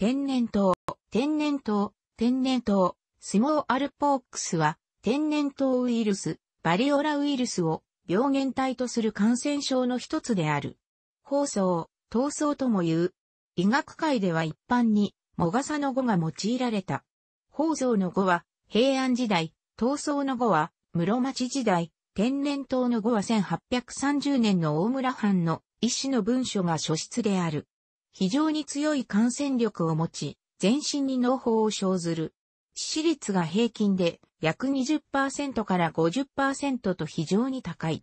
天然痘、天然痘、天然痘、スモーアルポークスは、天然痘ウイルス、バリオラウイルスを病原体とする感染症の一つである。放送、闘争とも言う。医学界では一般に、モガサの語が用いられた。放送の語は、平安時代、闘争の語は、室町時代、天然痘の語は1830年の大村藩の医師の文書が書出である。非常に強い感染力を持ち、全身に脳胞を生ずる。致死率が平均で約20%から50%と非常に高い。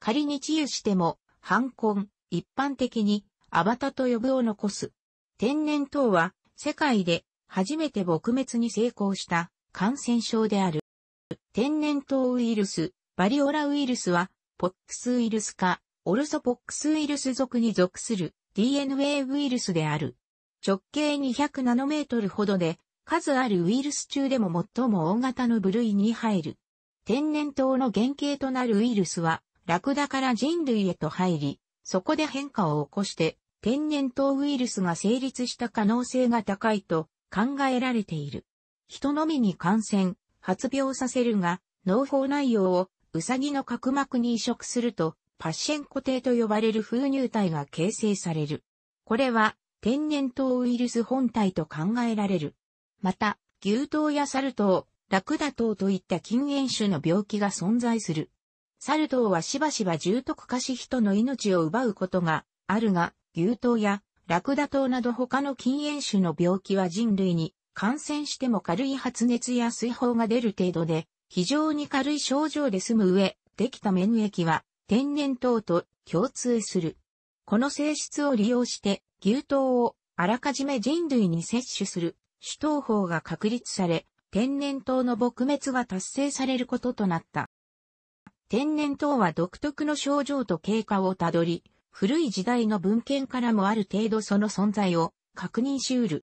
仮に治癒しても、反根、一般的に、アバタと呼ぶを残す。天然痘は、世界で初めて撲滅に成功した感染症である。天然痘ウイルス、バリオラウイルスは、ポックスウイルスか、オルソポックスウイルス属に属する DNA ウイルスである。直径200ナノメートルほどで、数あるウイルス中でも最も大型の部類に入る。天然痘の原型となるウイルスは、ラクダから人類へと入り、そこで変化を起こして、天然痘ウイルスが成立した可能性が高いと考えられている。人のみに感染、発病させるが、脳法内容をウサギの角膜に移植すると、パッシェンコ帝と呼ばれる封入体が形成される。これは天然痘ウイルス本体と考えられる。また、牛痘やサル痘、ラクダ痘といった禁煙種の病気が存在する。サル痘はしばしば重篤化し人の命を奪うことがあるが、牛痘やラクダ痘など他の禁煙種の病気は人類に感染しても軽い発熱や水泡が出る程度で、非常に軽い症状で済む上、できた免疫は天然痘と共通する。この性質を利用して牛痘をあらかじめ人類に摂取する主刀法が確立され、天然痘の撲滅が達成されることとなった。天然痘は独特の症状と経過をたどり、古い時代の文献からもある程度その存在を確認し得る。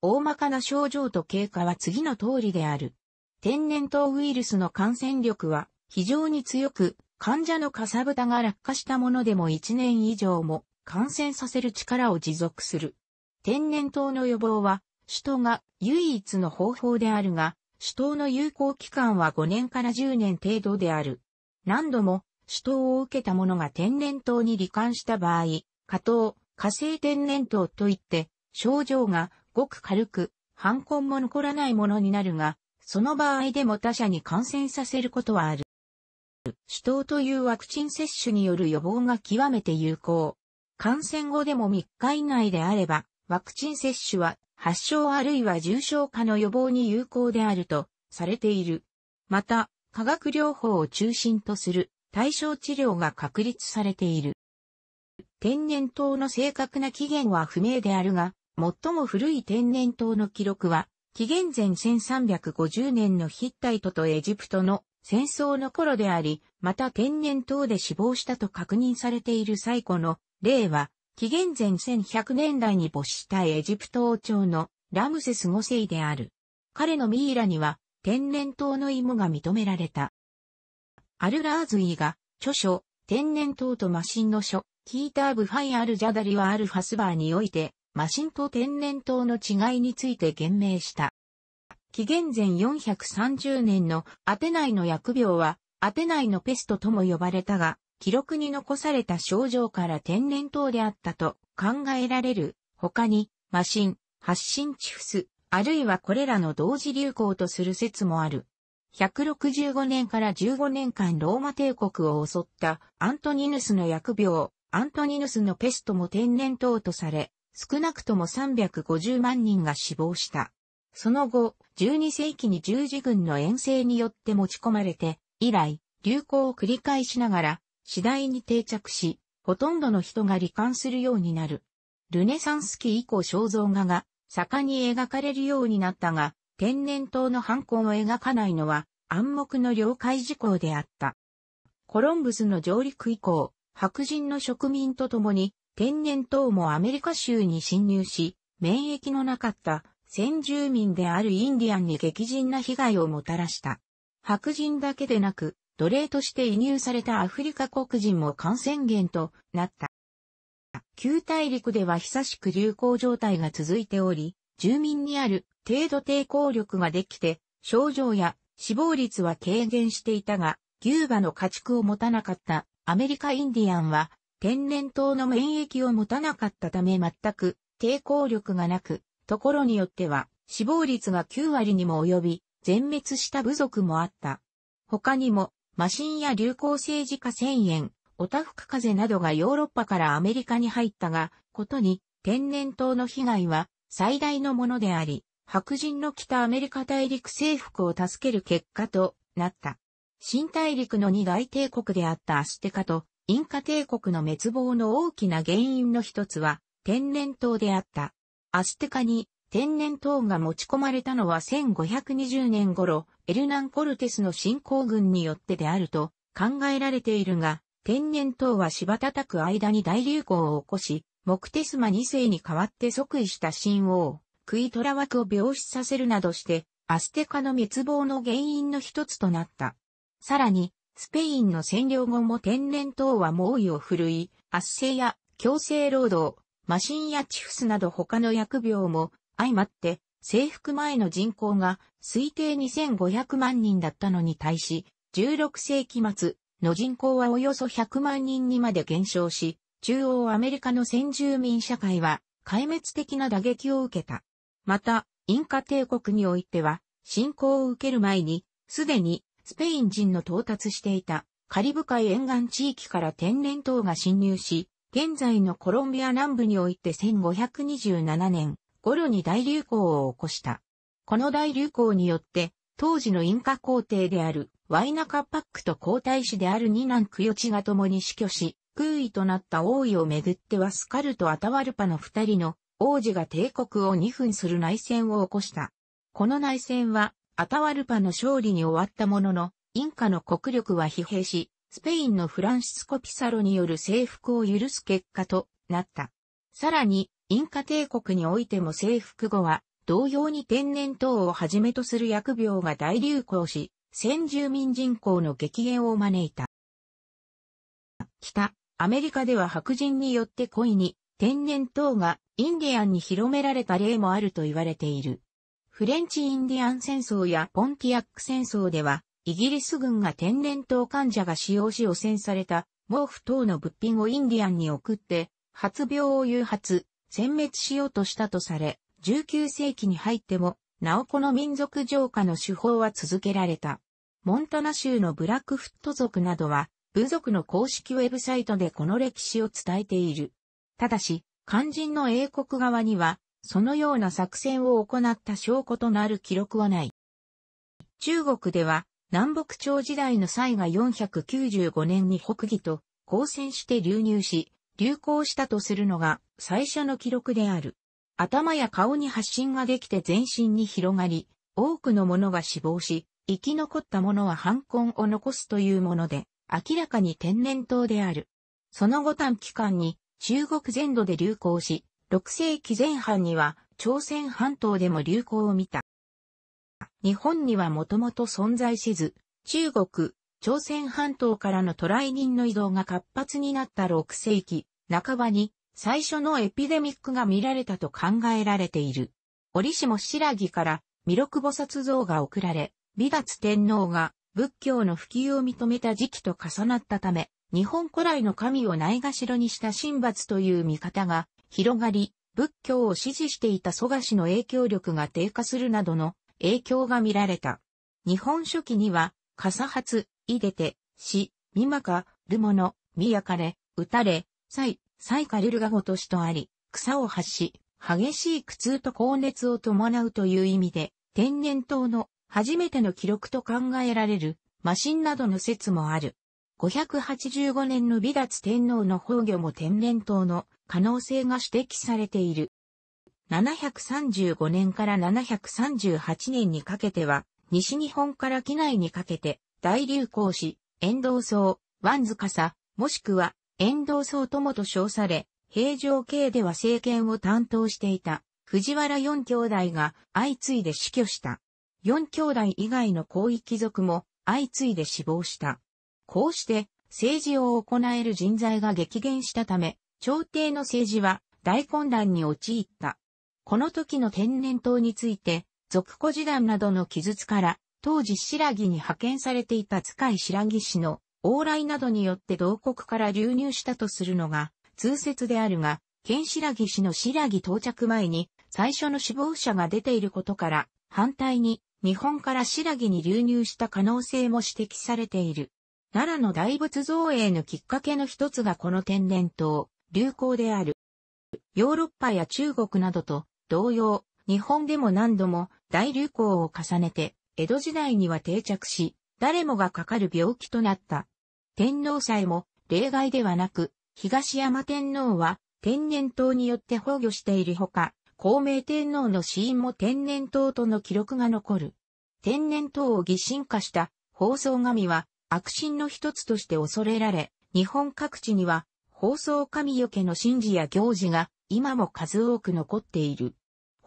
大まかな症状と経過は次の通りである。天然痘ウイルスの感染力は非常に強く、患者のかさぶたが落下したものでも1年以上も感染させる力を持続する。天然痘の予防は、首都が唯一の方法であるが、首都の有効期間は5年から10年程度である。何度も首都を受けた者が天然痘に罹患した場合、下等、火星天然痘といって、症状がごく軽く、反根も残らないものになるが、その場合でも他者に感染させることはある。死導というワクチン接種による予防が極めて有効。感染後でも3日以内であれば、ワクチン接種は発症あるいは重症化の予防に有効であるとされている。また、化学療法を中心とする対象治療が確立されている。天然痘の正確な起源は不明であるが、最も古い天然痘の記録は、紀元前1350年のヒッタイトとエジプトの戦争の頃であり、また天然痘で死亡したと確認されている最古の例は、紀元前1100年代に没したエジプト王朝のラムセス5世である。彼のミイラには天然痘の芋が認められた。アルラーズイが著書天然痘とマシンの書キーターブファイアルジャダリはアルファスバーにおいてマシンと天然痘の違いについて言明した。紀元前430年のアテナイの疫病は、アテナイのペストとも呼ばれたが、記録に残された症状から天然痘であったと考えられる。他に、麻疹、発疹チフス、あるいはこれらの同時流行とする説もある。165年から15年間ローマ帝国を襲ったアントニヌスの疫病、アントニヌスのペストも天然痘とされ、少なくとも350万人が死亡した。その後、12世紀に十字軍の遠征によって持ち込まれて、以来、流行を繰り返しながら、次第に定着し、ほとんどの人が罹患するようになる。ルネサンス期以降肖像画が盛んに描かれるようになったが、天然痘の犯行を描かないのは暗黙の了解事項であった。コロンブスの上陸以降、白人の植民とともに天然痘もアメリカ州に侵入し、免疫のなかった先住民であるインディアンに激甚な被害をもたらした。白人だけでなく、奴隷として移入されたアフリカ黒人も感染源となった。旧大陸では久しく流行状態が続いており、住民にある程度抵抗力ができて、症状や死亡率は軽減していたが、牛馬の家畜を持たなかったアメリカインディアンは天然痘の免疫を持たなかったため全く抵抗力がなくところによっては、死亡率が9割にも及び、全滅した部族もあった。他にも、マシンや流行政治家1000円、オタフク風邪などがヨーロッパからアメリカに入ったが、ことに、天然痘の被害は最大のものであり、白人の北アメリカ大陸征服を助ける結果となった。新大陸の二大帝国であったアステカとインカ帝国の滅亡の大きな原因の一つは天然痘であった。アステカに天然痘が持ち込まれたのは1520年頃、エルナン・コルテスの侵攻軍によってであると考えられているが、天然痘は柴叩く間に大流行を起こし、モクテスマ2世に代わって即位した新王、クイトラ枠を病死させるなどして、アステカの滅亡の原因の一つとなった。さらに、スペインの占領後も天然痘は猛威を振るい、圧政や強制労働、マシンやチフスなど他の疫病も相まって征服前の人口が推定2500万人だったのに対し、16世紀末の人口はおよそ100万人にまで減少し、中央アメリカの先住民社会は壊滅的な打撃を受けた。また、インカ帝国においては、侵攻を受ける前に、すでにスペイン人の到達していたカリブ海沿岸地域から天然痘が侵入し、現在のコロンビア南部において1527年頃に大流行を起こした。この大流行によって、当時のインカ皇帝であるワイナカパックと皇太子であるニナンクヨチが共に死去し、空位となった王位をめぐってはスカルとアタワルパの二人の王子が帝国を二分する内戦を起こした。この内戦はアタワルパの勝利に終わったものの、インカの国力は疲弊し、スペインのフランシスコ・ピサロによる征服を許す結果となった。さらに、インカ帝国においても征服後は、同様に天然痘をはじめとする薬病が大流行し、先住民人口の激減を招いた。北、アメリカでは白人によって故意に天然痘がインディアンに広められた例もあると言われている。フレンチインディアン戦争やポンティアック戦争ではイギリス軍が天然痘患者が使用し汚染された毛布等の物品をインディアンに送って、発病を誘発、殲滅しようとしたとされ、19世紀に入っても、なおこの民族浄化の手法は続けられた。モンタナ州のブラックフット族などは、部族の公式ウェブサイトでこの歴史を伝えている。ただし、肝心の英国側には、そのような作戦を行った証拠となる記録はない。中国では、南北朝時代の際が495年に北魏と交戦して流入し、流行したとするのが最初の記録である。頭や顔に発疹ができて全身に広がり、多くの者が死亡し、生き残った者は反根を残すというもので、明らかに天然痘である。その後短期間に中国全土で流行し、6世紀前半には朝鮮半島でも流行を見た。日本にはもともと存在せず、中国、朝鮮半島からの渡来人の移動が活発になった6世紀半ばに最初のエピデミックが見られたと考えられている。折しも白木から弥勒菩薩像が送られ、美達天皇が仏教の普及を認めた時期と重なったため、日本古来の神をないがしろにした神罰という見方が広がり、仏教を支持していた蘇我氏の影響力が低下するなどの影響が見られた。日本書紀には、笠発、いでて、し、みまか、るもの、みやかれ、打たれ、さい、さいかれるがごとしとあり、草を発し、激しい苦痛と高熱を伴うという意味で、天然痘の初めての記録と考えられる、マシンなどの説もある。585年の美脱天皇の崩御も天然痘の可能性が指摘されている。735年から738年にかけては、西日本から機内にかけて大流行し、遠藤層、ワンズカサ、もしくは遠藤層ともと称され、平城系では政権を担当していた藤原四兄弟が相次いで死去した。四兄弟以外の広域貴族も相次いで死亡した。こうして政治を行える人材が激減したため、朝廷の政治は大混乱に陥った。この時の天然痘について、俗古時代などの記述から、当時白木に派遣されていた塚井白木氏の往来などによって同国から流入したとするのが通説であるが、県白木氏の白木到着前に最初の死亡者が出ていることから、反対に日本から白木に流入した可能性も指摘されている。奈良の大仏造営のきっかけの一つがこの天然痘、流行である。ヨーロッパや中国などと同様、日本でも何度も大流行を重ねて、江戸時代には定着し、誰もがかかる病気となった。天皇祭も例外ではなく、東山天皇は天然痘によって崩御しているほか、孔明天皇の死因も天然痘との記録が残る。天然痘を疑心化した放送神は悪神の一つとして恐れられ、日本各地には放送神よけの神事や行事が今も数多く残っている。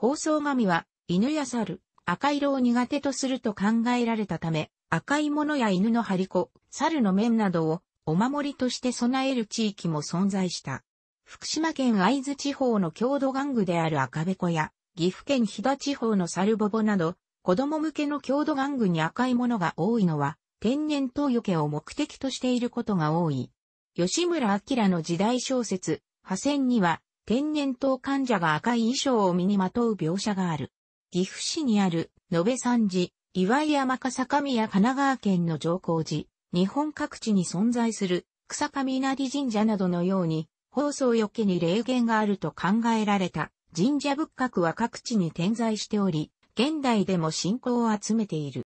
放送神は、犬や猿、赤色を苦手とすると考えられたため、赤いものや犬の張り子、猿の面などをお守りとして備える地域も存在した。福島県会津地方の郷土玩具である赤べこや、岐阜県飛騨地方の猿ボボなど、子供向けの郷土玩具に赤いものが多いのは、天然投与家を目的としていることが多い。吉村明の時代小説、破線には、天然痘患者が赤い衣装を身にまとう描写がある。岐阜市にある、延べ山寺、岩井山笠神や神奈川県の上皇寺、日本各地に存在する、草上稲荷神社などのように、放送よけに霊言があると考えられた神社仏閣は各地に点在しており、現代でも信仰を集めている。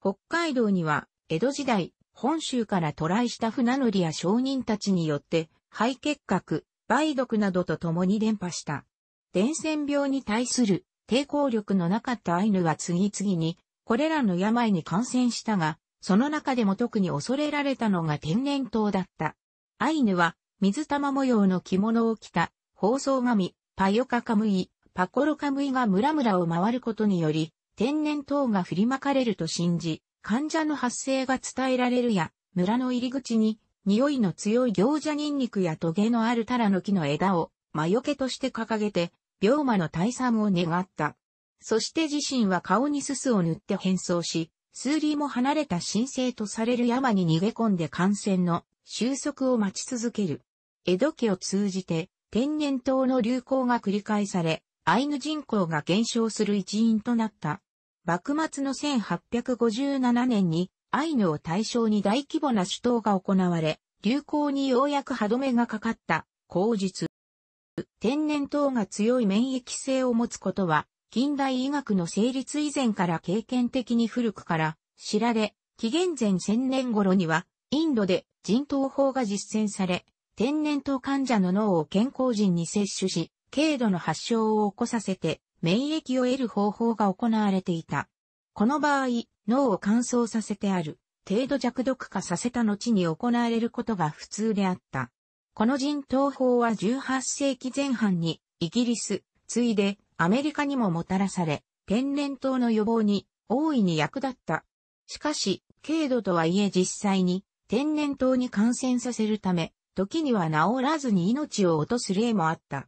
北海道には、江戸時代、本州から渡来した船乗りや商人たちによって、肺結核、梅毒などと共に伝播した。伝染病に対する抵抗力のなかったアイヌは次々にこれらの病に感染したが、その中でも特に恐れられたのが天然痘だった。アイヌは水玉模様の着物を着た、包装紙、パヨカカムイ、パコロカムイが村々を回ることにより、天然痘が振りまかれると信じ、患者の発生が伝えられるや、村の入り口に匂いの強い餃子ニンニクやトゲのあるタラの木の枝を魔除けとして掲げて、病魔の退散を願った。そして自身は顔にすすを塗って変装し、数里も離れた神聖とされる山に逃げ込んで感染の収束を待ち続ける。江戸家を通じて天然痘の流行が繰り返され、アイヌ人口が減少する一因となった。幕末の1857年にアイヌを対象に大規模な手刀が行われ、流行にようやく歯止めがかかった、口実。天然痘が強い免疫性を持つことは、近代医学の成立以前から経験的に古くから知られ、紀元前1000年頃には、インドで人痘法が実践され、天然痘患者の脳を健康人に摂取し、軽度の発症を起こさせて、免疫を得る方法が行われていた。この場合、脳を乾燥させてある、程度弱毒化させた後に行われることが普通であった。この人頭法は18世紀前半に、イギリス、ついでアメリカにももたらされ、天然痘の予防に大いに役立った。しかし、軽度とはいえ実際に天然痘に感染させるため、時には治らずに命を落とす例もあった。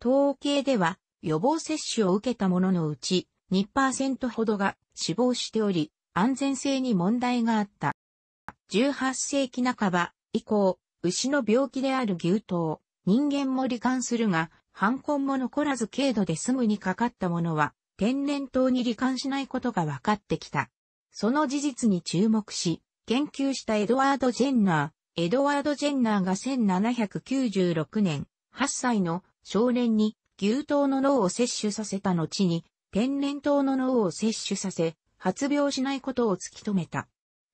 統計では予防接種を受けた者のうち2%ほどが死亡しており、安全性に問題があった。18世紀半ば以降、牛の病気である牛頭、人間も罹患するが、犯根も残らず軽度で済むにかかったものは、天然痘に罹患しないことが分かってきた。その事実に注目し、研究したエドワード・ジェンナー、エドワード・ジェンナーが1796年、8歳の少年に牛頭の脳を摂取させた後に、天然痘の脳を摂取させ、発病しないことを突き止めた。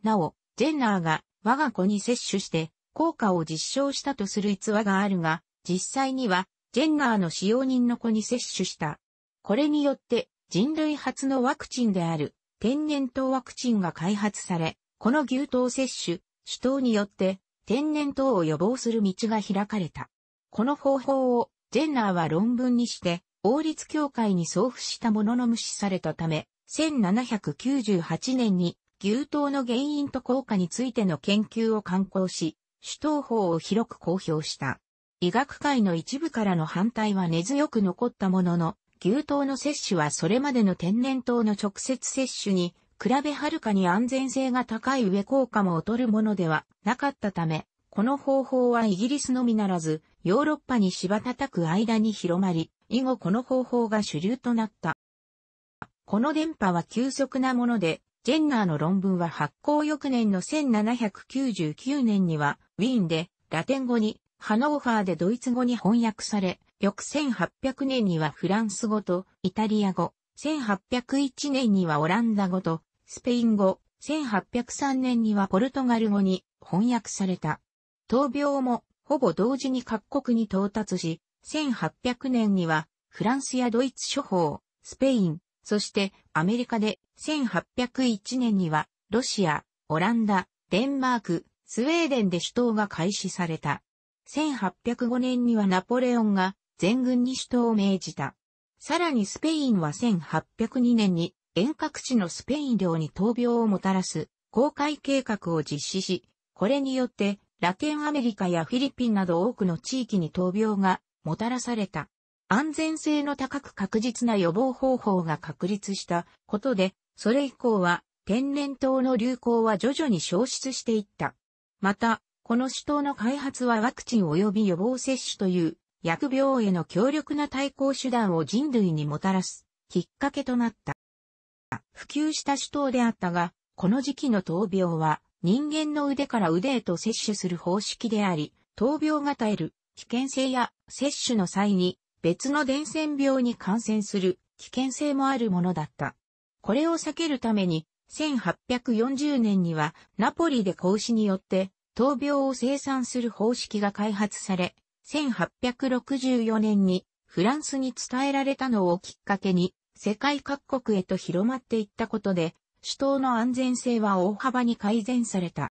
なお、ジェンナーが我が子に摂取して効果を実証したとする逸話があるが、実際にはジェンナーの使用人の子に摂取した。これによって人類初のワクチンである天然痘ワクチンが開発され、この牛痘摂取、主痘によって天然痘を予防する道が開かれた。この方法をジェンナーは論文にして王立協会に送付したものの無視されたため、1798年に牛刀の原因と効果についての研究を刊行し、主刀法を広く公表した。医学界の一部からの反対は根強く残ったものの、牛刀の摂取はそれまでの天然痘の直接摂取に比べはるかに安全性が高い上効果も劣るものではなかったため、この方法はイギリスのみならず、ヨーロッパに芝叩く間に広まり、以後この方法が主流となった。この電波は急速なもので、ジェンナーの論文は発行翌年の1799年には、ウィーンで、ラテン語に、ハノーファーでドイツ語に翻訳され、翌1800年にはフランス語とイタリア語、1801年にはオランダ語とスペイン語、1803年にはポルトガル語に翻訳された。闘病もほぼ同時に各国に到達し、1800年には、フランスやドイツ諸法、スペイン、そしてアメリカで1801年には、ロシア、オランダ、デンマーク、スウェーデンで首都が開始された。1805年にはナポレオンが全軍に首都を命じた。さらにスペインは1802年に遠隔地のスペイン領に闘病をもたらす公開計画を実施し、これによってラテンアメリカやフィリピンなど多くの地域に闘病がもたらされた。安全性の高く確実な予防方法が確立したことで、それ以降は天然痘の流行は徐々に消失していった。また、この主党の開発はワクチン及び予防接種という薬病への強力な対抗手段を人類にもたらすきっかけとなった。普及した主党であったが、この時期の闘病は人間の腕から腕へと摂取する方式であり、闘病が絶える危険性や接種の際に別の伝染病に感染する危険性もあるものだった。これを避けるために1840年にはナポリで孔子によって闘病を生産する方式が開発され、1864年にフランスに伝えられたのをきっかけに世界各国へと広まっていったことで、首都の安全性は大幅に改善された。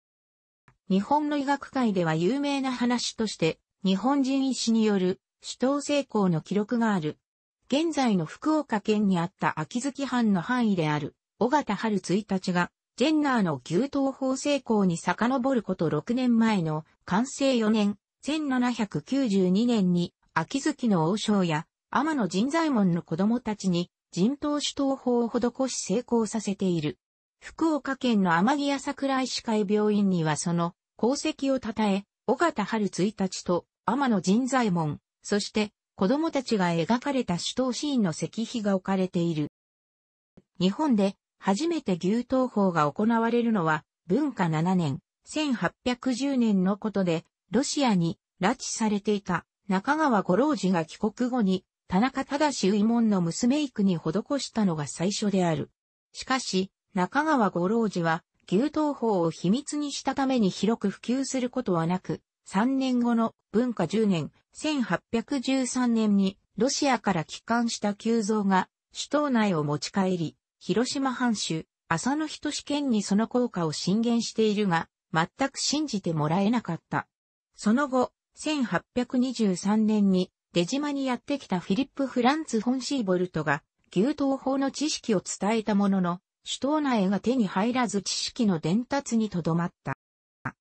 日本の医学界では有名な話として、日本人医師による首都成功の記録がある。現在の福岡県にあった秋月藩の範囲である、尾形春1日が、ジェンナーの牛刀法成功に遡ること6年前の、完成4年、1792年に、秋月の王将や、天野神左衛門の子供たちに、人頭首刀法を施し成功させている。福岡県の天城屋桜井歯会病院にはその、功績を称え、尾形春1日と、天野神左衛門、そして子供たちが描かれた首頭シーンの石碑が置かれている。日本で初めて牛刀法が行われるのは文化7年、1810年のことで、ロシアに拉致されていた中川五郎寺が帰国後に田中正衛門の娘育に施したのが最初である。しかし、中川五郎寺は牛刀法を秘密にしたために広く普及することはなく、3年後の文化10年、1813年にロシアから帰還した旧増が首都内を持ち帰り、広島藩主、浅野人志験にその効果を進言しているが、全く信じてもらえなかった。その後、1823年に出島にやってきたフィリップ・フランツ・フォンシーボルトが、牛刀法の知識を伝えたものの、首都内が手に入らず知識の伝達にとどまった。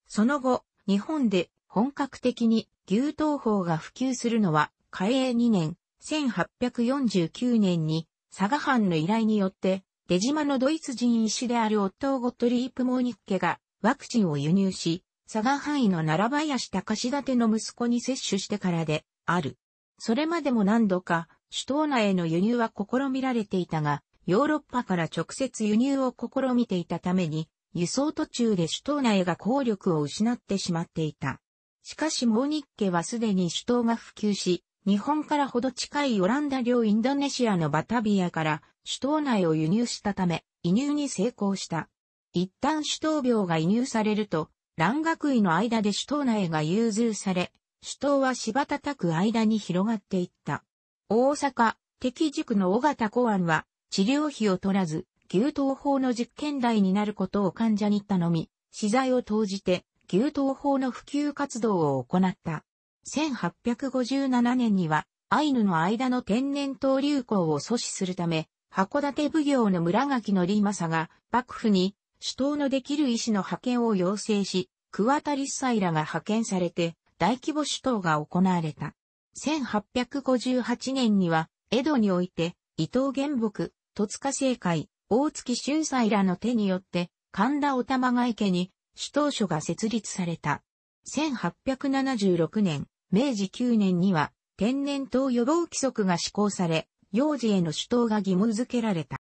その後、日本で本格的に牛刀法が普及するのは、開永2年、1849年に、佐賀藩の依頼によって、出島のドイツ人医師である夫ゴットリープ・モーニッケが、ワクチンを輸入し、佐賀藩医の奈良林志立の息子に接種してからで、ある。それまでも何度か、首都内への輸入は試みられていたが、ヨーロッパから直接輸入を試みていたために、輸送途中で首都内が効力を失ってしまっていた。しかしモーニッケはすでに首都が普及し、日本からほど近いオランダ領インドネシアのバタビアから首都内を輸入したため、移入に成功した。一旦首都病が移入されると、蘭学医の間で首都内が融通され、首都は柴叩く間に広がっていった。大阪、敵塾の尾形公安は、治療費を取らず、牛刀法の実験台になることを患者に頼み、資材を投じて、牛刀法の普及活動を行った。1857年には、アイヌの間の天然痘流行を阻止するため、函館奉行の村垣のリーマサが、幕府に、首都のできる医師の派遣を要請し、桑田サイらが派遣されて、大規模首都が行われた。1858年には、江戸において、伊藤玄木、戸塚政界、大月春斎らの手によって、神田お玉が池に、首都所が設立された。1876年、明治9年には、天然痘予防規則が施行され、幼児への主都が義務付けられた。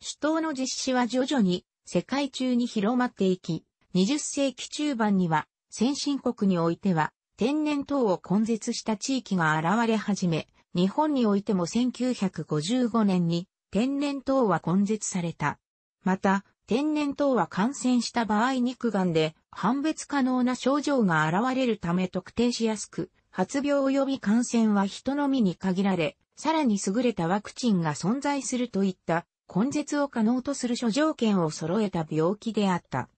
主都の実施は徐々に世界中に広まっていき、20世紀中盤には先進国においては天然痘を根絶した地域が現れ始め、日本においても1955年に天然痘は根絶された。また、天然痘は感染した場合肉眼で判別可能な症状が現れるため特定しやすく、発病及び感染は人のみに限られ、さらに優れたワクチンが存在するといった根絶を可能とする諸条件を揃えた病気であった。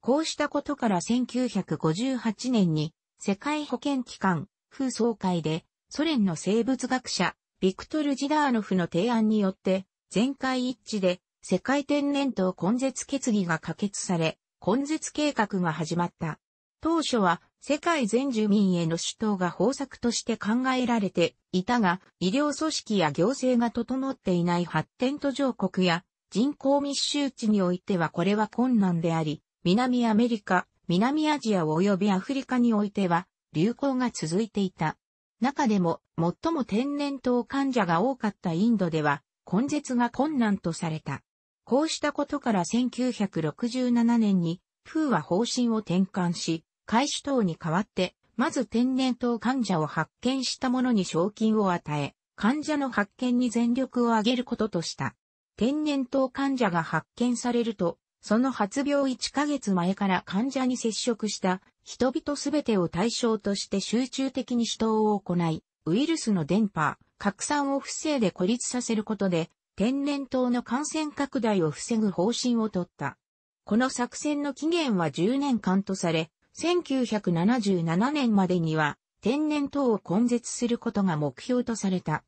こうしたことから1958年に世界保健機関、風総会でソ連の生物学者、ビクトル・ジダーノフの提案によって全会一致で世界天然痘根絶決議が可決され、根絶計画が始まった。当初は世界全住民への主導が方策として考えられていたが、医療組織や行政が整っていない発展途上国や人口密集地においてはこれは困難であり、南アメリカ、南アジア及びアフリカにおいては流行が続いていた。中でも最も天然痘患者が多かったインドでは根絶が困難とされた。こうしたことから1967年に、風は方針を転換し、開始等に代わって、まず天然痘患者を発見した者に賞金を与え、患者の発見に全力を挙げることとした。天然痘患者が発見されると、その発病1ヶ月前から患者に接触した人々すべてを対象として集中的に指導を行い、ウイルスの伝播、拡散を不正で孤立させることで、天然痘の感染拡大を防ぐ方針をとった。この作戦の期限は10年間とされ、1977年までには天然痘を根絶することが目標とされた。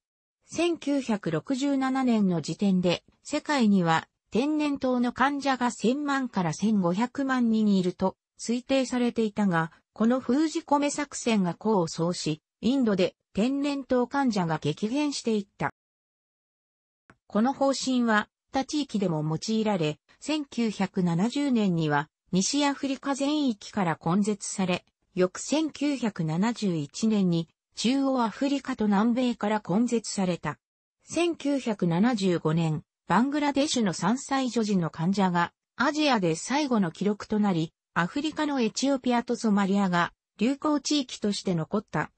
1967年の時点で世界には天然痘の患者が1000万から1500万人いると推定されていたが、この封じ込め作戦が功を奏し、インドで天然痘患者が激減していった。この方針は、他地域でも用いられ、1970年には西アフリカ全域から根絶され、翌1971年に中央アフリカと南米から根絶された。1975年、バングラデシュの3歳女児の患者がアジアで最後の記録となり、アフリカのエチオピアとソマリアが流行地域として残った。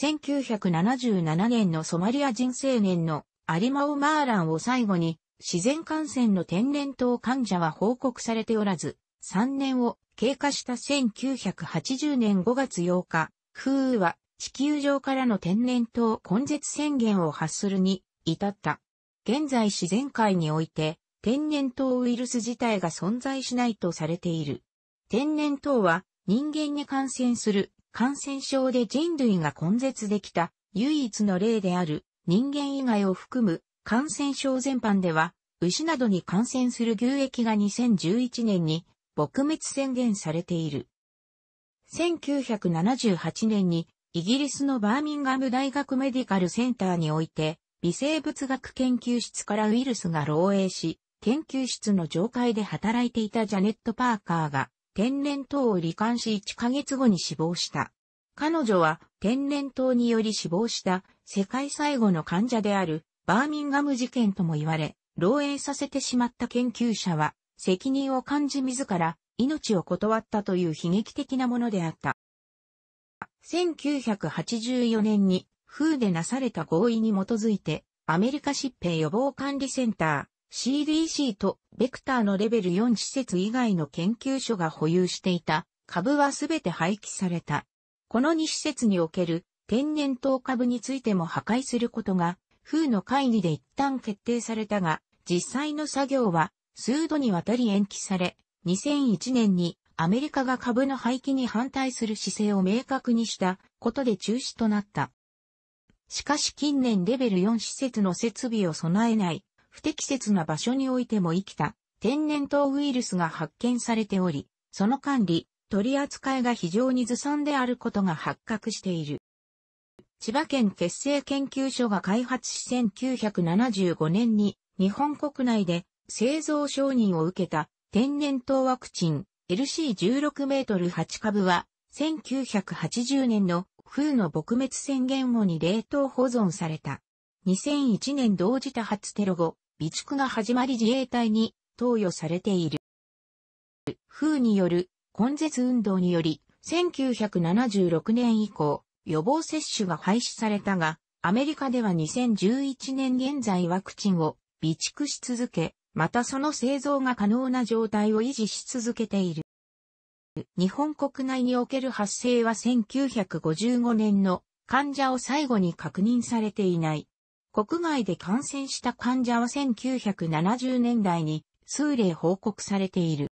1977年のソマリア人青年の有馬オマーランを最後に、自然感染の天然痘患者は報告されておらず、3年を経過した1980年5月8日、風雨は地球上からの天然痘根絶宣言を発するに至った。現在自然界において天然痘ウイルス自体が存在しないとされている。天然痘は人間に感染する感染症で人類が根絶できた唯一の例である人間以外を含む感染症全般では、牛などに感染する牛疫が2011年に撲滅宣言されている。1978年にイギリスのバーミンガム大学メディカルセンターにおいて微生物学研究室からウイルスが漏洩し、研究室の上階で働いていたジャネット・パーカーが天然痘を罹患し1ヶ月後に死亡した。彼女は天然痘により死亡した世界最後の患者であるバーミンガム事件とも言われ、漏洩させてしまった研究者は責任を感じ自ら命を断ったという悲劇的なものであった。1984年に風でなされた合意に基づいてアメリカ疾病予防管理センター CDC とベクターのレベル4施設以外の研究所が保有していた株はすべて廃棄された。この2施設における天然痘株についても破壊することが、風の会議で一旦決定されたが、実際の作業は数度にわたり延期され、2001年にアメリカが株の廃棄に反対する姿勢を明確にしたことで中止となった。しかし近年レベル4施設の設備を備えない不適切な場所においても生きた天然痘ウイルスが発見されており、その管理、取り扱いが非常にずさんであることが発覚している。千葉県結成研究所が開発し1975年に日本国内で製造承認を受けた天然痘ワクチン LC16 メートル8株は1980年の風の撲滅宣言後に冷凍保存された。2001年同時多発テロ後、備蓄が始まり自衛隊に投与されている。風による根絶運動により、1976年以降、予防接種が廃止されたが、アメリカでは2011年現在ワクチンを備蓄し続け、またその製造が可能な状態を維持し続けている。日本国内における発生は1955年の患者を最後に確認されていない。国外で感染した患者は1970年代に数例報告されている。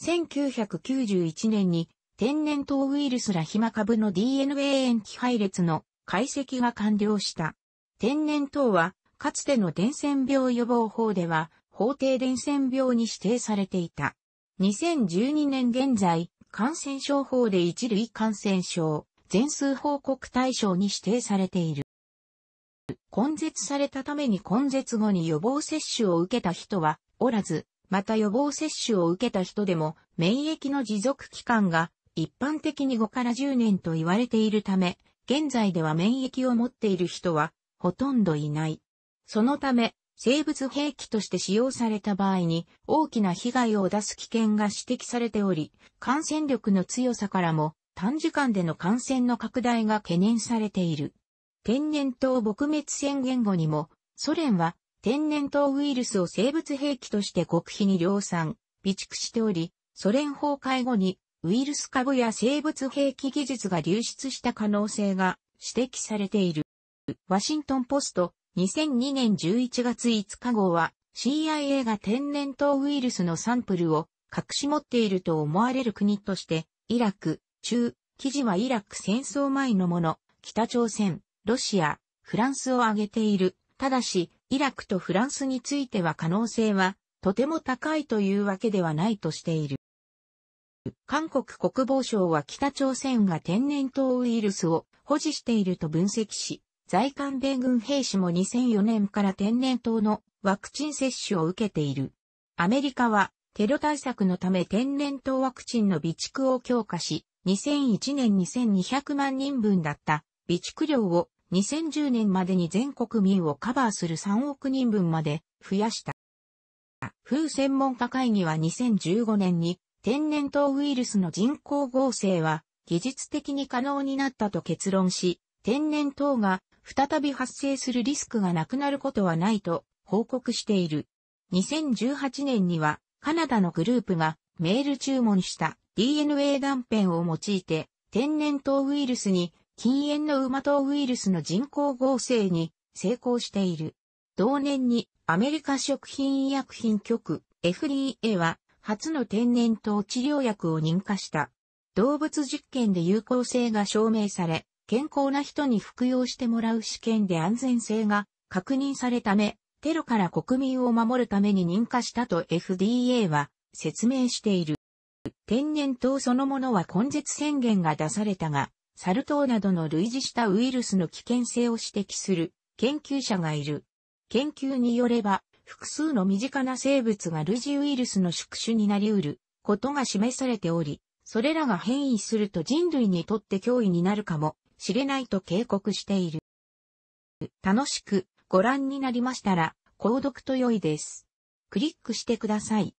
1991年に天然痘ウイルスラヒマ株の DNA 塩基配列の解析が完了した。天然痘は、かつての伝染病予防法では、法定伝染病に指定されていた。2012年現在、感染症法で一類感染症、全数報告対象に指定されている。根絶されたために根絶後に予防接種を受けた人はおらず、また予防接種を受けた人でも免疫の持続期間が一般的に5から10年と言われているため、現在では免疫を持っている人はほとんどいない。そのため、生物兵器として使用された場合に大きな被害を出す危険が指摘されており、感染力の強さからも短時間での感染の拡大が懸念されている。天然痘撲滅宣言後にも、ソ連は天然痘ウイルスを生物兵器として国費に量産、備蓄しており、ソ連崩壊後にウイルス株や生物兵器技術が流出した可能性が指摘されている。ワシントンポスト2002年11月5日号は CIA が天然痘ウイルスのサンプルを隠し持っていると思われる国として、イラク、中、記事はイラク戦争前のもの、北朝鮮、ロシア、フランスを挙げている。ただし、イラクとフランスについては可能性はとても高いというわけではないとしている。韓国国防省は北朝鮮が天然痘ウイルスを保持していると分析し、在韓米軍兵士も2004年から天然痘のワクチン接種を受けている。アメリカはテロ対策のため天然痘ワクチンの備蓄を強化し、2001年2200万人分だった備蓄量を2010年までに全国民をカバーする3億人分まで増やした。風専門家会議は2015年に天然痘ウイルスの人工合成は技術的に可能になったと結論し、天然痘が再び発生するリスクがなくなることはないと報告している。2018年にはカナダのグループがメール注文した DNA 断片を用いて天然痘ウイルスに禁煙の馬等ウイルスの人工合成に成功している。同年にアメリカ食品医薬品局 FDA は初の天然痘治療薬を認可した。動物実験で有効性が証明され、健康な人に服用してもらう試験で安全性が確認されため、テロから国民を守るために認可したと FDA は説明している。天然痘そのものは根絶宣言が出されたが、サル痘などの類似したウイルスの危険性を指摘する研究者がいる。研究によれば、複数の身近な生物が類似ウイルスの宿主になり得ることが示されており、それらが変異すると人類にとって脅威になるかもしれないと警告している。楽しくご覧になりましたら、購読と良いです。クリックしてください。